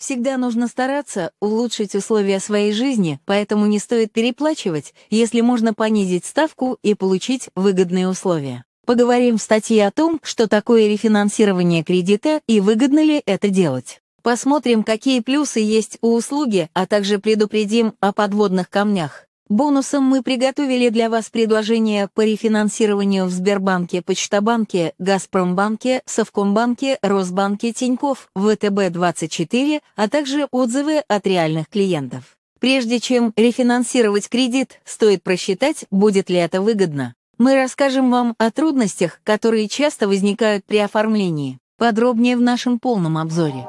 Всегда нужно стараться улучшить условия своей жизни, поэтому не стоит переплачивать, если можно понизить ставку и получить выгодные условия. Поговорим в статье о том, что такое рефинансирование кредита и выгодно ли это делать. Посмотрим, какие плюсы есть у услуги, а также предупредим о подводных камнях. Бонусом мы приготовили для вас предложения по рефинансированию в Сбербанке, Почтобанке, Газпромбанке, Совкомбанке, Росбанке, Тиньков, ВТБ-24, а также отзывы от реальных клиентов. Прежде чем рефинансировать кредит, стоит просчитать, будет ли это выгодно. Мы расскажем вам о трудностях, которые часто возникают при оформлении. Подробнее в нашем полном обзоре.